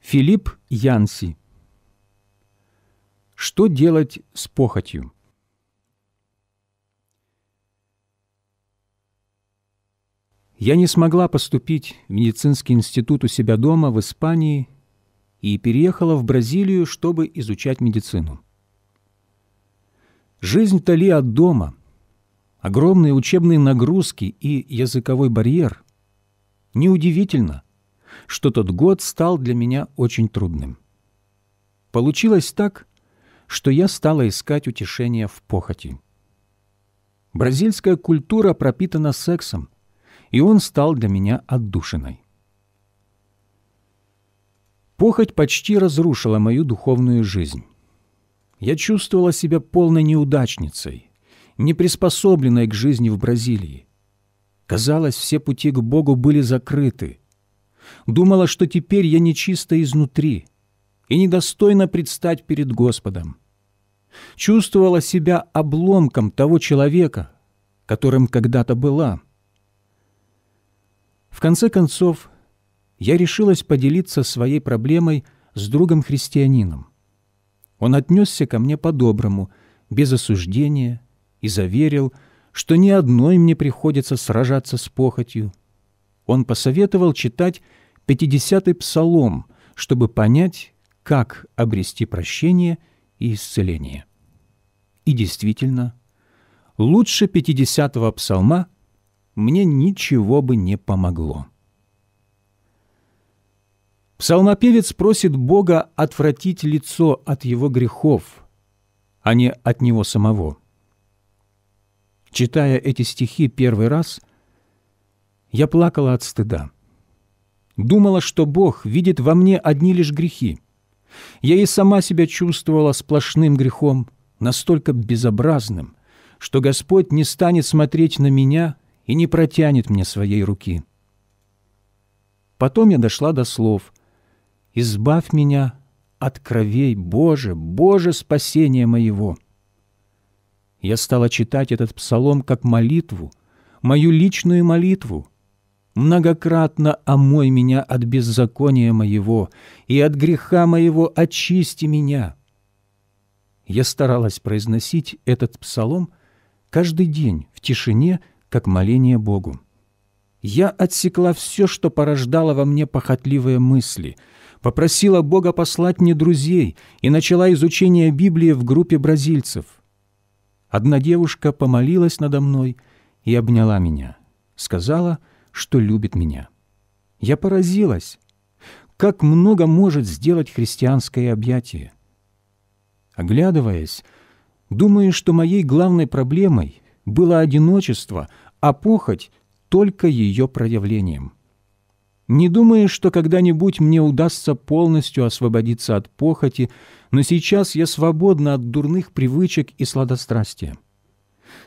Филипп Янси Что делать с похотью? Я не смогла поступить в медицинский институт у себя дома в Испании и переехала в Бразилию, чтобы изучать медицину. Жизнь тали от дома, огромные учебные нагрузки и языковой барьер. Неудивительно – что тот год стал для меня очень трудным. Получилось так, что я стала искать утешение в похоти. Бразильская культура пропитана сексом, и он стал для меня отдушиной. Похоть почти разрушила мою духовную жизнь. Я чувствовала себя полной неудачницей, неприспособленной к жизни в Бразилии. Казалось, все пути к Богу были закрыты, думала, что теперь я нечиста изнутри и недостойна предстать перед Господом. Чувствовала себя обломком того человека, которым когда-то была. В конце концов, я решилась поделиться своей проблемой с другом-христианином. Он отнесся ко мне по-доброму, без осуждения, и заверил, что ни одной мне приходится сражаться с похотью. Он посоветовал читать 50-й псалом, чтобы понять, как обрести прощение и исцеление. И действительно, лучше 50-го псалма мне ничего бы не помогло. Псалмопевец просит Бога отвратить лицо от его грехов, а не от него самого. Читая эти стихи первый раз, я плакала от стыда – думала, что Бог видит во мне одни лишь грехи. Я и сама себя чувствовала сплошным грехом, настолько безобразным, что Господь не станет смотреть на меня и не протянет мне своей руки. Потом я дошла до слов «Избавь меня от кровей, Боже, Боже, спасение моего!» Я стала читать этот псалом как молитву, мою личную молитву, многократно омой меня от беззакония моего и от греха моего очисти меня». Я старалась произносить этот псалом каждый день в тишине, как моление Богу. Я отсекла все, что порождало во мне похотливые мысли, попросила Бога послать мне друзей и начала изучение Библии в группе бразильцев. Одна девушка помолилась надо мной и обняла меня. Сказала — что любит меня. Я поразилась, как много может сделать христианское объятие. Оглядываясь, думаю, что моей главной проблемой было одиночество, а похоть — только ее проявлением. Не думаю, что когда-нибудь мне удастся полностью освободиться от похоти, но сейчас я свободна от дурных привычек и сладострастия.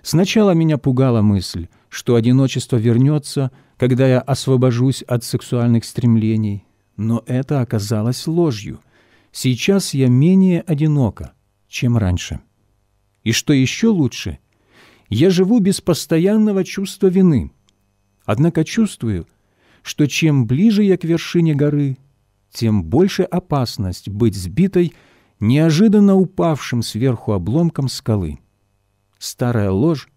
Сначала меня пугала мысль, что одиночество вернется, когда я освобожусь от сексуальных стремлений, но это оказалось ложью. Сейчас я менее одинока, чем раньше. И что еще лучше, я живу без постоянного чувства вины. Однако чувствую, что чем ближе я к вершине горы, тем больше опасность быть сбитой неожиданно упавшим сверху обломком скалы старая ложь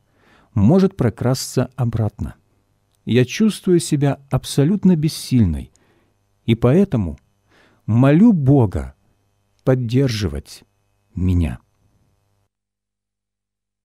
может прокрасться обратно. Я чувствую себя абсолютно бессильной, и поэтому молю Бога поддерживать меня.